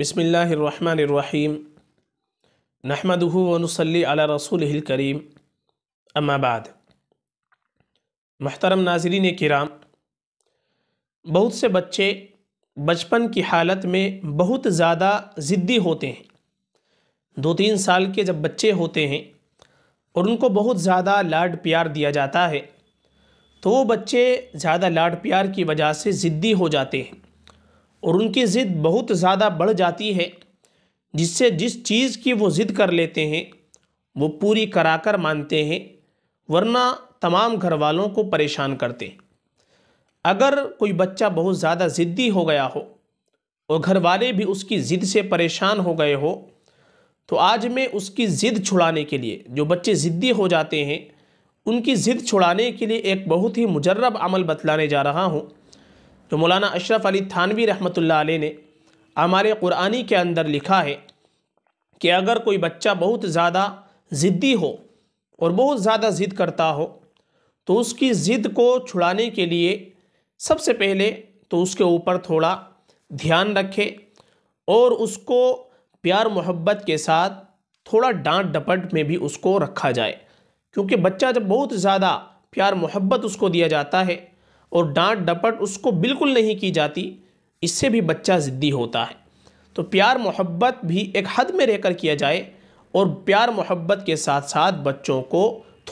बसमीम नहमदहू वनसली अला रसूल करीम अम्माबाद महतरम नाजरीन कराम बहुत से बच्चे बचपन की हालत में बहुत ज़्यादा ज़िद्दी होते हैं दो तीन साल के जब बच्चे होते हैं और उनको बहुत ज़्यादा लाड प्यार दिया जाता है तो वो बच्चे ज़्यादा लाड प्यार की वजह से ज़िद्दी हो जाते हैं और उनकी ज़िद बहुत ज़्यादा बढ़ जाती है जिससे जिस चीज़ की वो ज़िद कर लेते हैं वो पूरी कराकर मानते हैं वरना तमाम घर वालों को परेशान करते अगर कोई बच्चा बहुत ज़्यादा ज़िद्दी हो गया हो और घर वाले भी उसकी ज़िद से परेशान हो गए हो तो आज मैं उसकी ज़िद छुड़ाने के लिए जो बच्चे ज़िद्दी हो जाते हैं उनकी ज़िद छुड़ाने के लिए एक बहुत ही मुजर्रब अमल बतलाने जा रहा हूँ तो मौलाना अशरफ अली थानवी रहमत ने हमारे कुरानी के अंदर लिखा है कि अगर कोई बच्चा बहुत ज़्यादा ज़िद्दी हो और बहुत ज़्यादा ज़िद करता हो तो उसकी ज़िद को छुड़ाने के लिए सबसे पहले तो उसके ऊपर थोड़ा ध्यान रखे और उसको प्यार मोहब्बत के साथ थोड़ा डांट डपट में भी उसको रखा जाए क्योंकि बच्चा जब बहुत ज़्यादा प्यार मोहब्बत उसको दिया जाता है और डांट डपट उसको बिल्कुल नहीं की जाती इससे भी बच्चा ज़िद्दी होता है तो प्यार मोहब्बत भी एक हद में रहकर किया जाए और प्यार मोहब्बत के साथ साथ बच्चों को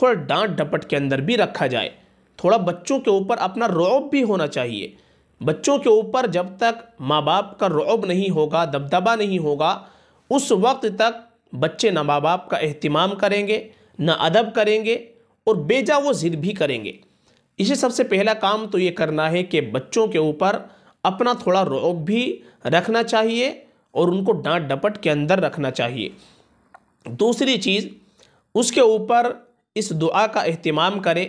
थोड़ा डांट डपट के अंदर भी रखा जाए थोड़ा बच्चों के ऊपर अपना रौब भी होना चाहिए बच्चों के ऊपर जब तक माँ बाप का रौब नहीं होगा दबदबा नहीं होगा उस वक्त तक बच्चे ना माँ बाप का अहतमाम करेंगे ना अदब करेंगे और बेजा वो ज़िद भी करेंगे इसे सबसे पहला काम तो ये करना है कि बच्चों के ऊपर अपना थोड़ा रोक भी रखना चाहिए और उनको डांट डपट के अंदर रखना चाहिए दूसरी चीज़ उसके ऊपर इस दुआ का अहतमाम करें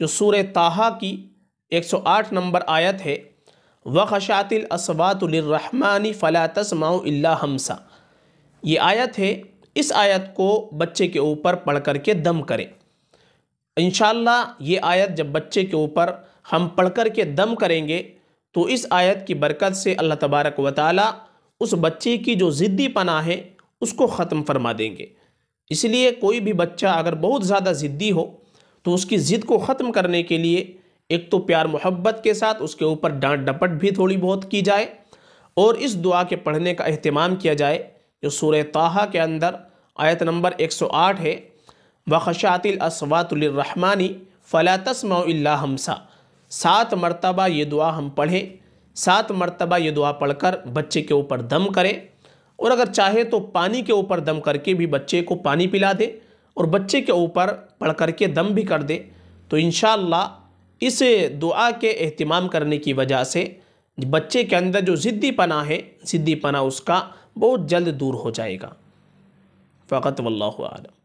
जो सूर ताहा की 108 नंबर आयत है खशातिल असवातरहमानी फ़ला तस्माऊ हमसा ये आयत है इस आयत को बच्चे के ऊपर पढ़ करके दम करें इन ये आयत जब बच्चे के ऊपर हम पढ़ कर के दम करेंगे तो इस आयत की बरकत से अल्लाह तबारक व ताली उस बच्चे की जो ज़िद्दी पना है उसको ख़त्म फरमा देंगे इसलिए कोई भी बच्चा अगर बहुत ज़्यादा ज़िद्दी हो तो उसकी ज़िद को ख़त्म करने के लिए एक तो प्यार मोहब्बत के साथ उसके ऊपर डांट डपट भी थोड़ी बहुत की जाए और इस दुआ के पढ़ने का अहतमाम किया जाए जो सूर्य ताहा के अंदर आयत नंबर 108 है वख़शातिलसवातरहमानी फ़ला तस्मा हमसा सात मरतबा ये दुआ हम पढ़ें सात मरतबा ये दुआ पढ़कर बच्चे के ऊपर दम करें और अगर चाहे तो पानी के ऊपर दम करके भी बच्चे को पानी पिला दें और बच्चे के ऊपर पढ़ कर के दम भी कर दें तो इन इस दुआ के अहतमाम करने की वजह से बच्चे के अंदर जो ज़िद्दी पना है ज़िद्दी पना उसका बहुत जल्द दूर हो जाएगा फ़कत आलम